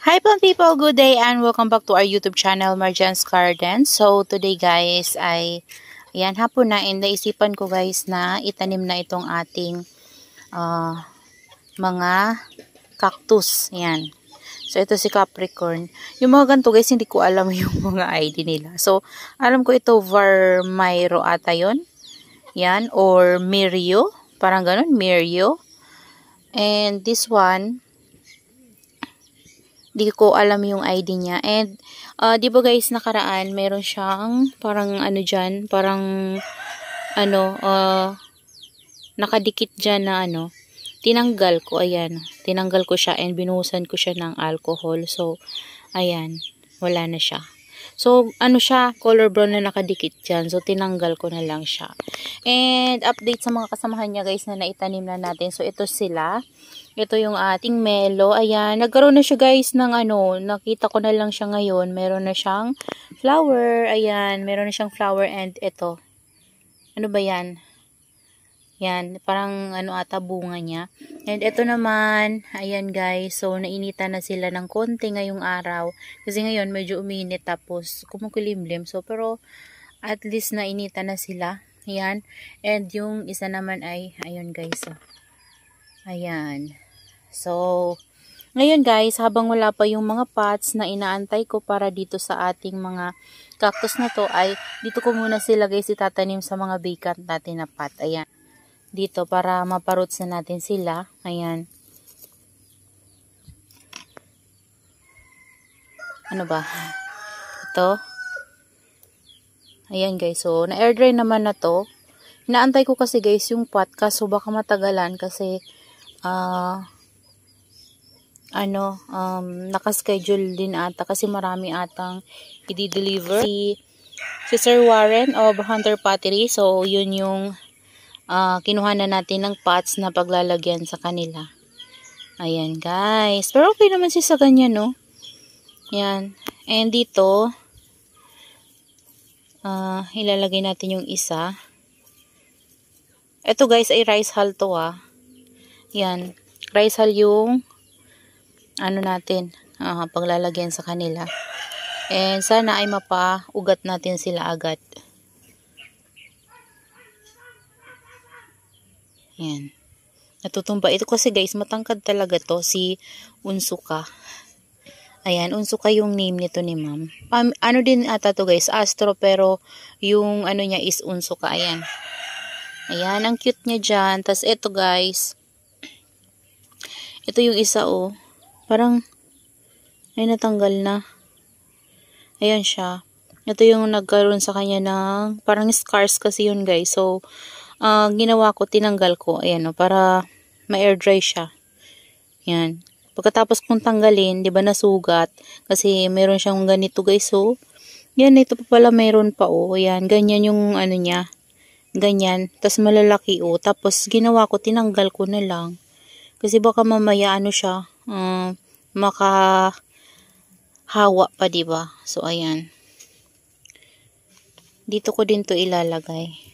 Hi Plum people, good day and welcome back to our YouTube channel, Marjan's Garden. So today guys ay, ayan hapon na and naisipan ko guys na itanim na itong ating uh, mga cactus. Ayan. So ito si Capricorn. Yung mga ganito guys, hindi ko alam yung mga ID nila. So alam ko ito Vermiro ata yun. Yan or Mirio. Parang ganun, Mirio. And this one, Di ko alam yung ID niya. And, uh, di ba guys, nakaraan, meron siyang parang ano dyan, parang ano, uh, nakadikit dyan na ano, tinanggal ko, ayan, tinanggal ko siya and binuhusan ko siya ng alcohol. So, ayan, wala na siya. So, ano siya, color brown na nakadikit dyan. So, tinanggal ko na lang siya. And, update sa mga kasamahan niya guys na naitanim na natin. So, ito sila. Ito yung ating melo. Ayan, nagkaroon na siya guys ng ano, nakita ko na lang siya ngayon. Meron na siyang flower. Ayan, meron na siyang flower and ito. Ano ba yan? Yan, parang ano ata bunga niya. And ito naman, ayan guys, so nainitan na sila ng konti ngayong araw. Kasi ngayon medyo uminit tapos kumukulimlim. So pero at least nainitan na sila. Ayan. And yung isa naman ay, ayan guys, oh. Ayan. So, ngayon guys, habang wala pa yung mga pots na inaantay ko para dito sa ating mga cactus na to, ay dito ko muna sila guys itatanim sa mga vacant natin na pot. Ayan dito para maparoots na natin sila. Ayan. Ano ba? Ito. Ayan guys. So, na-air dry naman na to. Inaantay ko kasi guys yung pot kaso baka matagalan kasi uh, ano, um, nakaschedule din ata kasi marami atang i-deliver si, si Sir Warren of Hunter Pottery. So, yun yung uh, kinuha na natin ng pots na paglalagyan sa kanila. Ayan guys. Pero okay naman siya sa ganyan no. Ayan. And dito, uh, ilalagay natin yung isa. Ito guys ay rice hull to ah. Yan. Rice hull yung ano natin, uh, paglalagyan sa kanila. And sana ay mapa-ugat natin sila agad. Yan. Natutumba. Ito kasi guys, matangkad talaga to si Unsuka. Ayan, Unsuka yung name nito ni ma'am. Um, ano din ata to guys, Astro pero yung ano niya is Unsuka. Ayan. Ayan, ang cute niya dyan. Tapos ito guys, ito yung isa oh. Parang, ay natanggal na. Ayan siya. Ito yung nagkaroon sa kanya ng, parang scars kasi yun guys. So, uh, ginawa ko, tinanggal ko, ayan o, oh, para ma-air dry siya. Yan. Pagkatapos kong tanggalin, di ba nasugat, kasi meron siyang ganito guys, so, oh. yan, ito pa pala meron pa o, oh. yan, ganyan yung ano niya, ganyan, tas malalaki o, tapos ginawa ko, tinanggal ko na lang, kasi baka mamaya ano siya, um, ah, maka hawa pa, di ba? So, ayan. Dito ko din to ilalagay.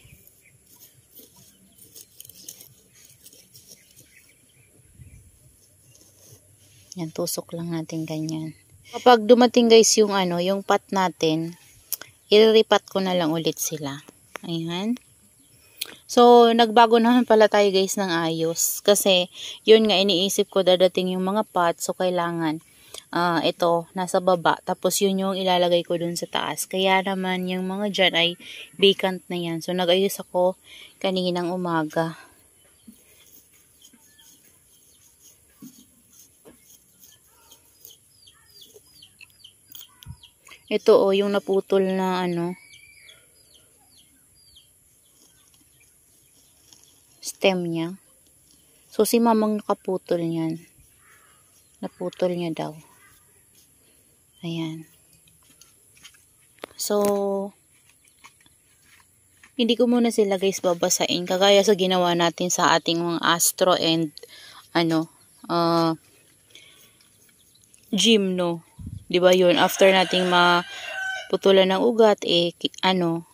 Yan, tusok lang natin ganyan. Kapag dumating guys yung ano, yung pat natin, iriripat ko na lang ulit sila. Ayan. So, nagbago naman pala tayo guys ng ayos. Kasi, yun nga iniisip ko dadating yung mga pot. So, kailangan uh, ito, nasa baba. Tapos, yun yung ilalagay ko dun sa taas. Kaya naman, yung mga dyan ay vacant na yan. So, nag-ayos ako kaninang umaga. Ito o, oh, yung naputol na ano, stem niya. So, si mamang nakaputol niyan. Naputol niya daw. Ayan. So, hindi ko muna sila guys babasain kagaya sa ginawa natin sa ating mga astro and ano uh, gym 'Di ba 'yun? After nating maputulan ng ugat eh ano,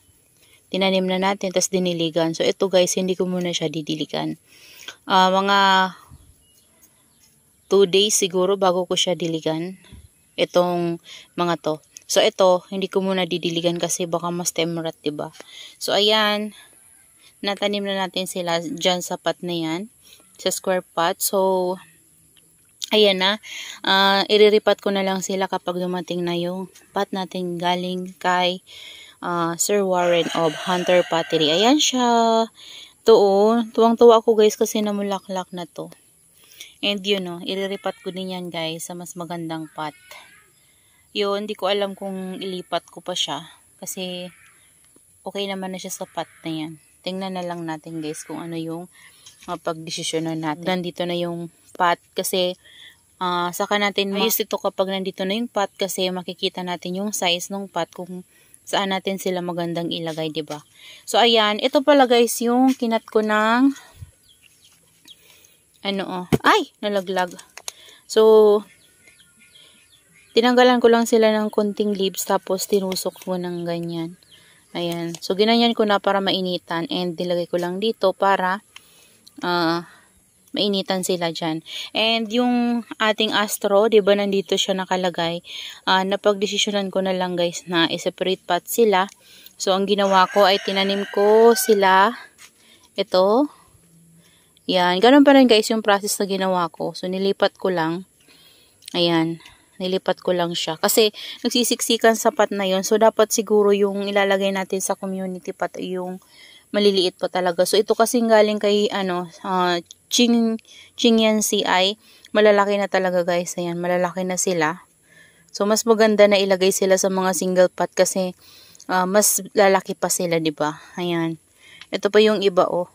tinanim na natin tapos diniligan. So ito guys, hindi ko muna siya didiligan. Uh, mga 2 days siguro bago ko siya diligan itong mga to. So ito, hindi ko muna didiligan kasi baka mas temrat, 'di ba? So ayan, natanim na natin sila diyan sa pot na 'yan, sa square pot. So ayan na, uh, iriripat ko na lang sila kapag dumating na yung pat natin galing kay uh, Sir Warren of Hunter Pottery. Ayan siya. Tuo. tuwang-tuwa ako guys kasi namulaklak na to. And yun know, iriripat ko din yan guys sa mas magandang pot. Yun, hindi ko alam kung ilipat ko pa siya. Kasi okay naman na siya sa pot na yan. Tingnan na lang natin guys kung ano yung mapagdesisyonan natin. Nandito na yung pot kasi uh, saka natin mayus ito kapag nandito na yung pot kasi makikita natin yung size ng pot kung saan natin sila magandang ilagay, ba diba? So, ayan. Ito pala guys yung kinat ko ng ano oh. Ay! Nalaglag. So, tinanggalan ko lang sila ng konting leaves tapos tinusok ko ng ganyan. Ayan. So, ginanyan ko na para mainitan and nilagay ko lang dito para uh, mainitan sila dyan. And yung ating astro, di ba nandito siya nakalagay, uh, napagdesisyonan ko na lang guys na i-separate pot sila. So, ang ginawa ko ay tinanim ko sila, ito, yan, ganun pa rin guys yung process na ginawa ko. So, nilipat ko lang, ayan, nilipat ko lang siya. Kasi, nagsisiksikan sa pot na yon So, dapat siguro yung ilalagay natin sa community pot yung maliliit pa talaga. So, ito kasi galing kay, ano, uh, Ching, Chingyansi ay malalaki na talaga guys. Ayan, malalaki na sila. So, mas maganda na ilagay sila sa mga single pot kasi uh, mas lalaki pa sila, ba diba? Ayan. Ito pa yung iba, oh.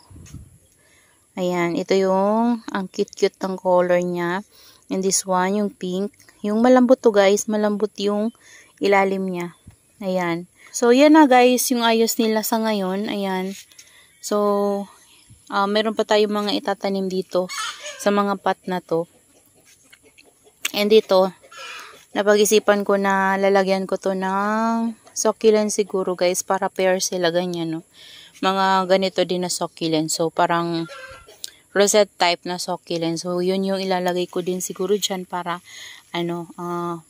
Ayan, ito yung ang cute-cute ng color niya. And this one, yung pink. Yung malambot to guys, malambot yung ilalim niya. Ayan. So, yan na guys, yung ayos nila sa ngayon. Ayan. So, Uh, meron pa tayong mga itatanim dito sa mga pot na to. And dito, napag-isipan ko na lalagyan ko to ng succulent siguro guys para pair sila ganyan no. Mga ganito din na succulent. So parang rosette type na succulent. So yun yung ilalagay ko din siguro dyan para ano uh,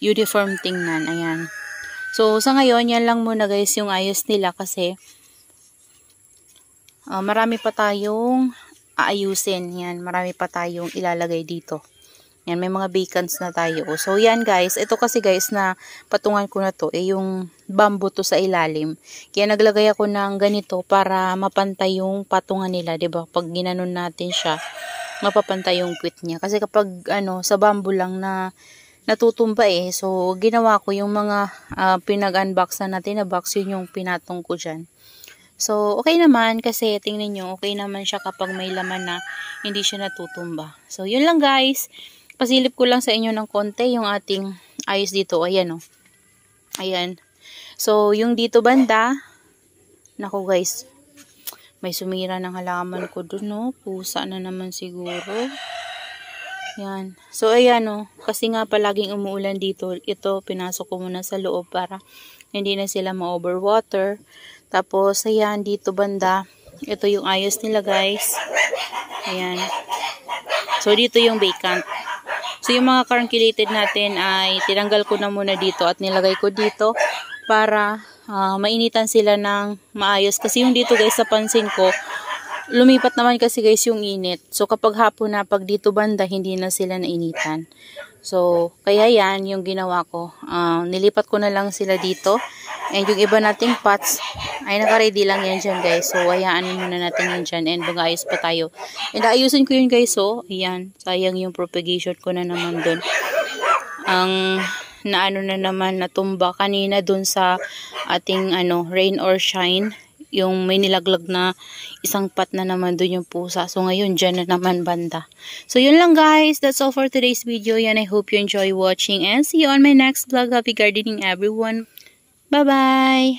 uniform tingnan. Ayan. So sa ngayon yan lang muna guys yung ayos nila kasi uh, marami pa tayong aayusin. Yan, marami pa tayong ilalagay dito. Yan, may mga bacons na tayo. Oh, so, yan guys. Ito kasi guys na patungan ko na to, eh yung bamboo to sa ilalim. Kaya naglagay ako ng ganito para mapantay yung patungan nila. ba diba? Pag ginanon natin siya, mapapantay yung quit niya. Kasi kapag ano, sa bamboo lang na natutumba eh. So, ginawa ko yung mga uh, pinag-unbox na natin na box, yun yung pinatong ko dyan. So, okay naman kasi tingnan nyo, okay naman siya kapag may laman na hindi siya natutumba. So, yun lang guys. Pasilip ko lang sa inyo ng konti yung ating ayos dito. Ayan o. Oh. Ayan. So, yung dito banda, nako guys, may sumira ng halaman ko dun, no? Oh. Pusa na naman siguro. Yan. So, ayan, Oh. Kasi nga palaging umuulan dito, ito, pinasok ko muna sa loob para hindi na sila ma-overwater. Tapos, ayan, dito banda. Ito yung ayos nila, guys. Ayan. So, dito yung vacant. So, yung mga carnculated natin ay tinanggal ko na muna dito at nilagay ko dito para uh, mainitan sila ng maayos. Kasi yung dito, guys, sa pansin ko, lumipat naman kasi guys yung init. So kapag hapon na, pag dito banda, hindi na sila nainitan. So kaya yan yung ginawa ko. Uh, nilipat ko na lang sila dito And yung iba nating pots, ay naka-ready lang yan dyan guys. So, hayaan muna natin yan dyan. And mag pa tayo. And ayusin ko yun guys. So, oh. ayan. Sayang yung propagation ko na naman dun. Ang naano na naman natumba kanina dun sa ating ano, rain or shine yung may nilaglag na isang pot na naman doon yung pusa. So, ngayon, dyan na naman banda. So, yun lang guys. That's all for today's video. Yan, I hope you enjoy watching and see you on my next vlog. Happy gardening everyone! Bye bye.